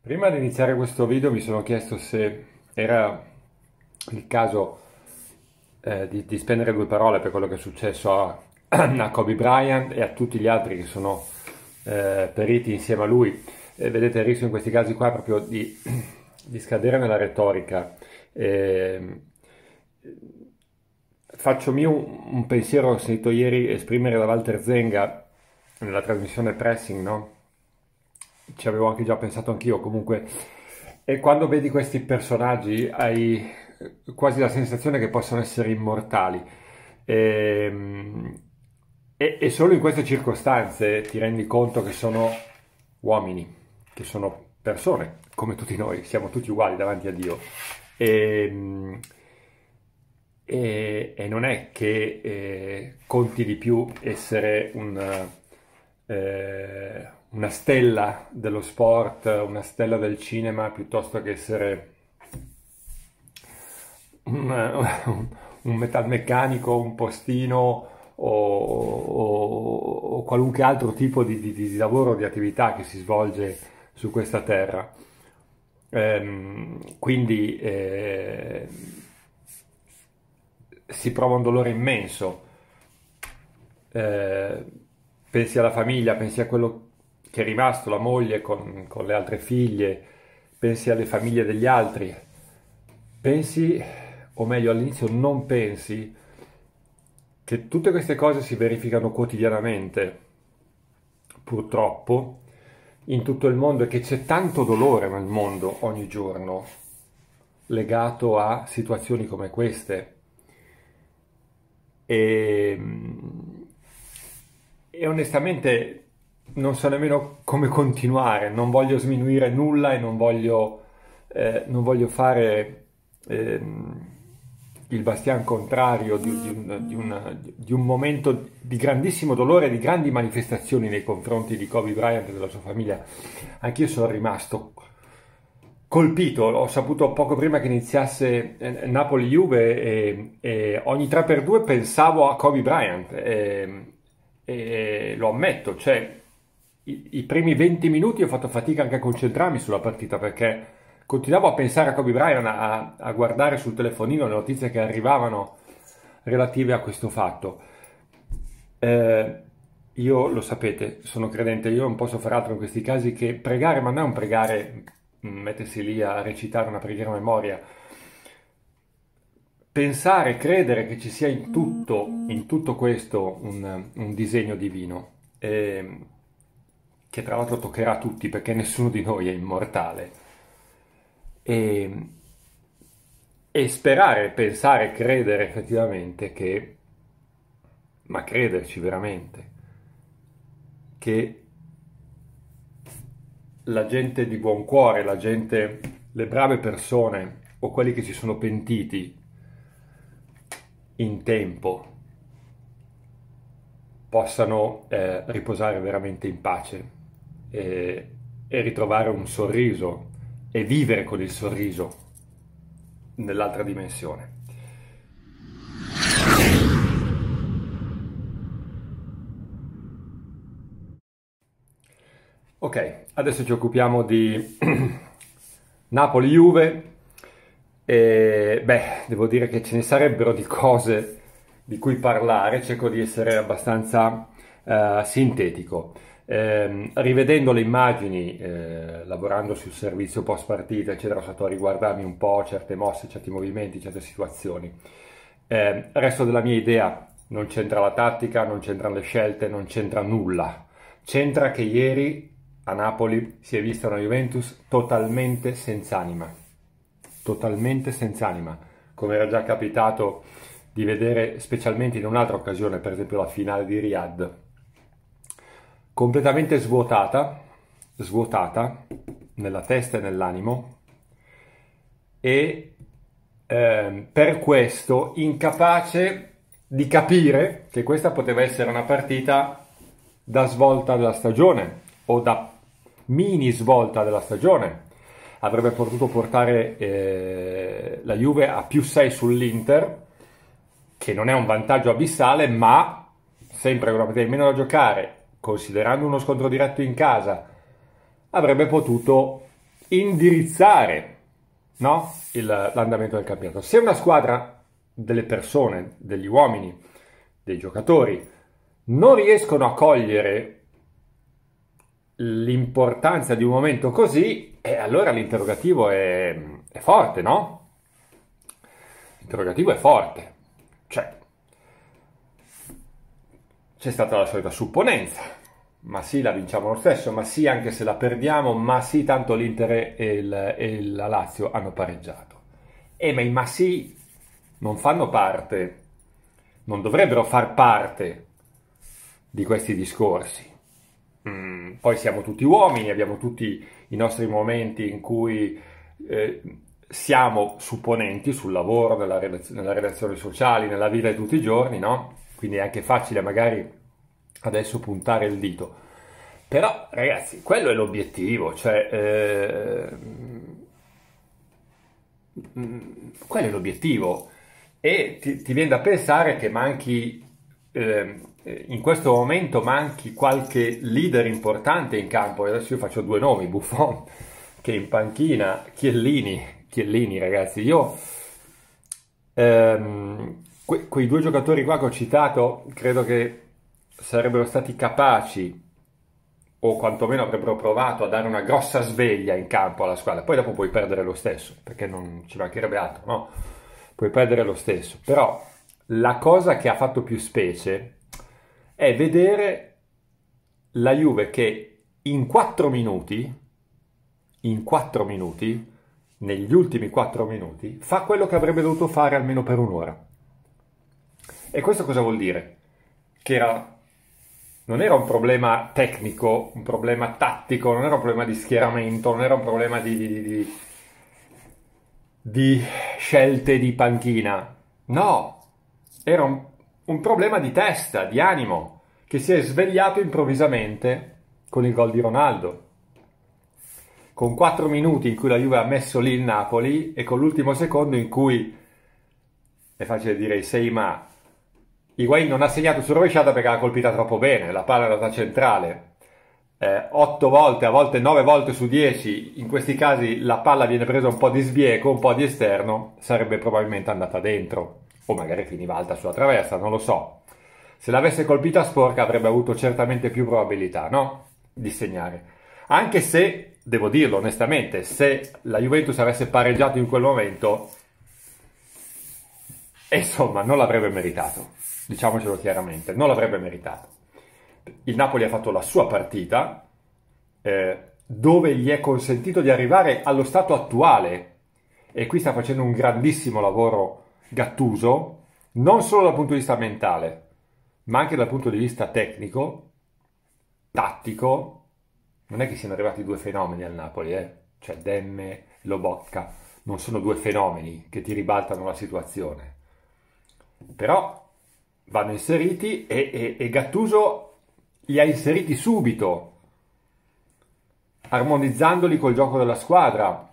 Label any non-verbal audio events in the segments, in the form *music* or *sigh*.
Prima di iniziare questo video mi sono chiesto se era il caso eh, di, di, spendere due parole per quello che è successo a, *clears throat* a, Kobe Bryant e a tutti gli altri che sono eh, periti insieme a lui. Eh, vedete il rischio in questi casi qua è proprio di, *clears throat* di scadere nella retorica. Ehm, faccio mio un, un pensiero, ho sentito ieri esprimere da Walter Zenga nella trasmissione Pressing, no? ci avevo anche già pensato anch'io comunque, e quando vedi questi personaggi hai quasi la sensazione che possano essere immortali. E, ehm, e, e solo in queste circostanze ti rendi conto che sono uomini, che sono persone, come tutti noi, siamo tutti uguali davanti a Dio. E, ehm, e, e, non è che eh, conti di più essere un, eh, una stella dello sport, una stella del cinema, piuttosto che essere un, un metalmeccanico, un postino o, o, o qualunque altro tipo di, di, di lavoro di attività che si svolge su questa terra. Ehm, quindi eh, si prova un dolore immenso. Eh, pensi alla famiglia, pensi a quello che è rimasto, la moglie con, con le altre figlie, pensi alle famiglie degli altri, pensi, o meglio all'inizio non pensi, che tutte queste cose si verificano quotidianamente, purtroppo, in tutto il mondo e che c'è tanto dolore nel mondo ogni giorno legato a situazioni come queste. E, mm, e onestamente non so nemmeno come continuare, non voglio sminuire nulla e non voglio, eh, non voglio fare eh, il bastian contrario di, di, un, di, una, di, un, momento di grandissimo dolore, di grandi manifestazioni nei confronti di Kobe Bryant e della sua famiglia. Anch'io sono rimasto colpito, ho saputo poco prima che iniziasse eh, Napoli-Juve e, e ogni 3x2 pensavo a Kobe Bryant. E, ehm, e lo ammetto, cioè i, i primi 20 minuti ho fatto fatica anche a concentrarmi sulla partita perché continuavo a pensare a Kobe Bryant, a, a, guardare sul telefonino le notizie che arrivavano relative a questo fatto. Eh, io lo sapete, sono credente, io non posso fare altro in questi casi che pregare, ma non pregare, mettersi lì a recitare una preghiera a memoria. Pensare, credere che ci sia in tutto, in tutto questo un, un disegno divino. Eh, che tra l'altro toccherà a tutti perché nessuno di noi è immortale. E, e sperare, pensare, credere effettivamente che, ma crederci veramente, che la gente di buon cuore, la gente, le brave persone o quelli che si sono pentiti in tempo possano eh, riposare veramente in pace e, e ritrovare un sorriso e vivere con il sorriso nell'altra dimensione. Ok, adesso ci occupiamo di *clears throat* Napoli-Juve. E, beh, devo dire che ce ne sarebbero di cose di cui parlare, cerco di essere abbastanza uh, sintetico. Eh, rivedendo le immagini, eh, lavorando sul servizio post partita, eccetera, ho stato a riguardarmi un po' certe mosse, certi movimenti, certe situazioni. Eh, resto della mia idea, non c'entra la tattica, non c'entrano le scelte, non c'entra nulla. C'entra che ieri a Napoli si è vista una Juventus totalmente senza anima, totalmente senza anima, come era già capitato di vedere specialmente in un'altra occasione, per esempio la finale di Riyadh completamente svuotata, svuotata nella testa e nell'animo e eh, per questo incapace di capire che questa poteva essere una partita da svolta della stagione o da mini svolta della stagione. Avrebbe potuto portare eh, la Juve a più 6 sull'Inter, che non è un vantaggio abissale, ma sempre con una partita in meno da giocare considerando uno scontro diretto in casa, avrebbe potuto indirizzare no? Il, l'andamento del campionato. Se una squadra delle persone, degli uomini, dei giocatori, non riescono a cogliere l'importanza di un momento così, e eh, allora l'interrogativo è, è, forte, no? L'interrogativo è forte. Cioè, c'è stata la solita supponenza. Ma sì, la vinciamo lo stesso, ma sì, anche se la perdiamo, ma sì, tanto l'Inter e, il, e la Lazio hanno pareggiato. E eh, ma i ma sì non fanno parte, non dovrebbero far parte di questi discorsi. Mm, poi siamo tutti uomini, abbiamo tutti i nostri momenti in cui eh, siamo supponenti sul lavoro, nella, relaz- nella relazione sociale, nella vita di tutti i giorni, no? quindi è anche facile magari adesso puntare il dito. Però ragazzi, quello è l'obiettivo, cioè eh, quello è l'obiettivo e ti, ti, viene da pensare che manchi ehm, eh, in questo momento manchi qualche leader importante in campo. Adesso io faccio due nomi, Buffon *laughs* che in panchina, Chiellini, Chiellini ragazzi, io ehm, que- quei due giocatori qua che ho citato credo che sarebbero stati capaci o quantomeno avrebbero provato a dare una grossa sveglia in campo alla squadra. Poi dopo puoi perdere lo stesso, perché non ci mancherebbe altro, no? Puoi perdere lo stesso. Però la cosa che ha fatto più specie è vedere la Juve che in 4 minuti, in 4 minuti, negli ultimi 4 minuti, fa quello che avrebbe dovuto fare almeno per un'ora. E questo cosa vuol dire? Che era, non era un problema tecnico, un problema tattico, non era un problema di schieramento, non era un problema di, di, di, di scelte di panchina. No, era un, un problema di testa, di animo, che si è svegliato improvvisamente con il gol di Ronaldo con quattro minuti in cui la Juve ha messo lì il Napoli e con l'ultimo secondo in cui è facile dire sei ma Higuain non ha segnato su rovesciata perché l'ha colpita troppo bene, la palla è andata centrale. Eh, 8 volte, a volte 9 volte su 10, in questi casi la palla viene presa un po' di sbieco, un po' di esterno, sarebbe probabilmente andata dentro, o magari finiva alta sulla traversa, non lo so. Se l'avesse colpita sporca avrebbe avuto certamente più probabilità, no? Di segnare. Anche se, devo dirlo onestamente, se la Juventus avesse pareggiato in quel momento, e insomma, non l'avrebbe meritato, diciamocelo chiaramente, non l'avrebbe meritato. Il Napoli ha fatto la sua partita, eh, dove gli è consentito di arrivare allo stato attuale, e qui sta facendo un grandissimo lavoro Gattuso, non solo dal punto di vista mentale, ma anche dal punto di vista tecnico, tattico. Non è che siano arrivati due fenomeni al Napoli, eh? cioè Demme e Lobocca, non sono due fenomeni che ti ribaltano la situazione però vanno inseriti e, e, e Gattuso li ha inseriti subito, armonizzandoli col gioco della squadra.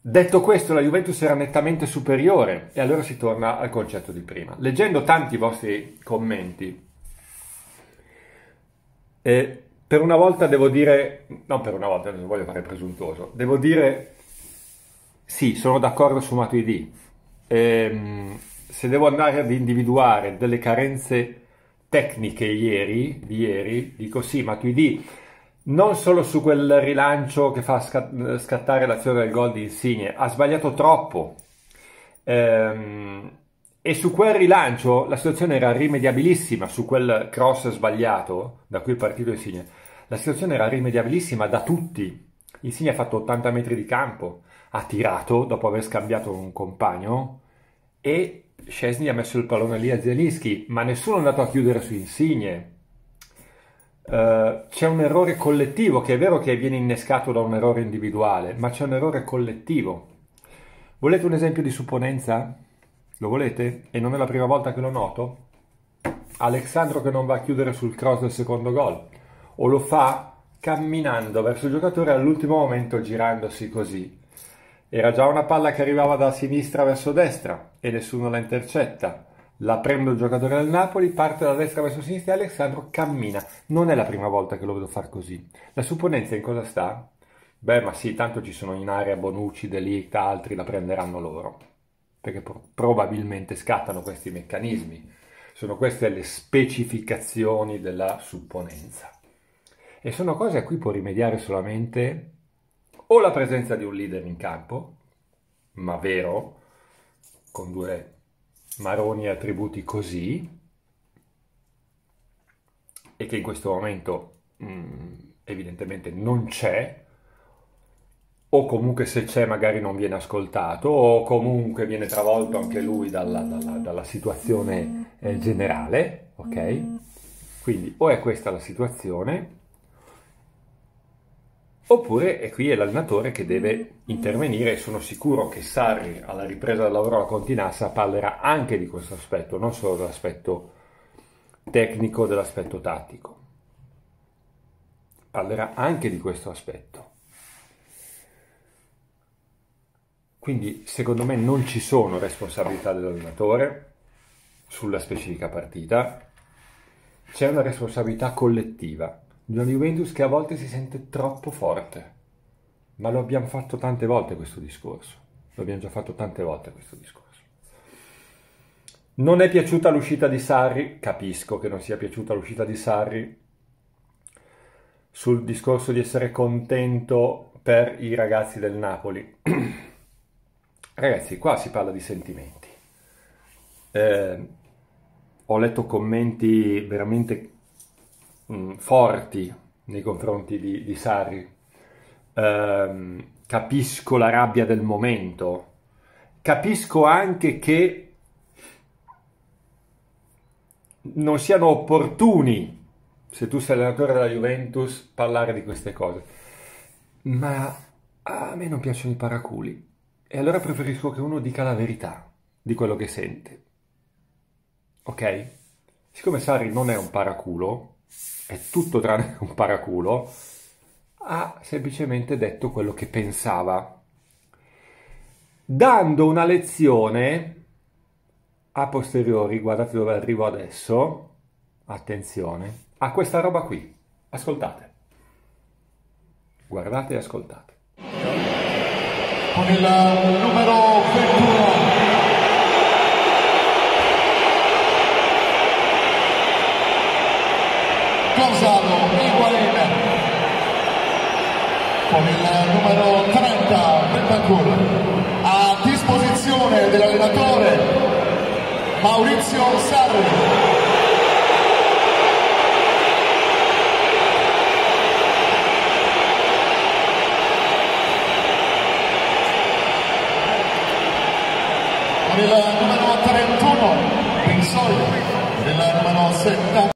Detto questo, la Juventus era nettamente superiore e allora si torna al concetto di prima. Leggendo tanti vostri commenti, eh, per una volta devo dire, no per una volta, non voglio fare presuntuoso, devo dire sì, sono d'accordo su Matuidi. Ehm, se devo andare ad individuare delle carenze tecniche ieri, di ieri, dico sì, ma QD non solo su quel rilancio che fa scattare l'azione del gol di Insigne, ha sbagliato troppo. Ehm, e su quel rilancio la situazione era rimediabilissima, su quel cross sbagliato da cui è partito Insigne. La situazione era rimediabilissima da tutti. Insigne ha fatto 80 metri di campo, ha tirato dopo aver scambiato un compagno e Scesni ha messo il pallone lì a Zielinski, ma nessuno è andato a chiudere su Insigne. Uh, c'è un errore collettivo che è vero che viene innescato da un errore individuale, ma c'è un errore collettivo. Volete un esempio di supponenza? Lo volete? E non è la prima volta che lo noto? Alexandro che non va a chiudere sul cross del secondo gol, o lo fa camminando verso il giocatore all'ultimo momento girandosi così. Era già una palla che arrivava da sinistra verso destra e nessuno la intercetta. La prende il giocatore del Napoli, parte da destra verso sinistra e Alessandro cammina. Non è la prima volta che lo vedo far così. La supponenza in cosa sta? Beh, ma sì, tanto ci sono in area Bonucci, Delict, altri la prenderanno loro. Perché pro- probabilmente scattano questi meccanismi. Sono queste le specificazioni della supponenza. E sono cose a cui può rimediare solamente o la presenza di un leader in campo, ma vero, con due maroni attributi così, e che in questo momento mh, mm, evidentemente non c'è, o comunque se c'è magari non viene ascoltato, o comunque viene travolto anche lui dalla, dalla, dalla situazione eh, generale, ok? Mm. Quindi o è questa la situazione, Oppure è qui l'allenatore che deve mm. intervenire e sono sicuro che Sarri alla ripresa del lavoro alla Continassa parlerà anche di questo aspetto, non solo dell'aspetto tecnico, dell'aspetto tattico. Parlerà anche di questo aspetto. Quindi secondo me non ci sono responsabilità dell'allenatore sulla specifica partita, c'è una responsabilità collettiva di una Juventus che a volte si sente troppo forte. Ma lo abbiamo fatto tante volte questo discorso. Lo abbiamo già fatto tante volte questo discorso. Non è piaciuta l'uscita di Sarri, capisco che non sia piaciuta l'uscita di Sarri sul discorso di essere contento per i ragazzi del Napoli. *clears throat* Ragazzi, qua si parla di sentimenti. Eh, ho letto commenti veramente mh, mm, forti nei confronti di, di Sarri. Ehm, capisco la rabbia del momento, capisco anche che non siano opportuni, se tu sei allenatore della Juventus, parlare di queste cose. Ma a me non piacciono i paraculi e allora preferisco che uno dica la verità di quello che sente. Ok? Siccome Sari non è un paraculo, è tutto tranne *laughs* un paraculo, ha semplicemente detto quello che pensava, dando una lezione a posteriori, guardate dove arrivo adesso, attenzione, a questa roba qui, ascoltate, guardate e ascoltate. Con il numero 21 Causano Igualena con il numero 30 Bentancur a disposizione dell'allenatore Maurizio Sarri con il numero 31 Pinsoglio del numero 70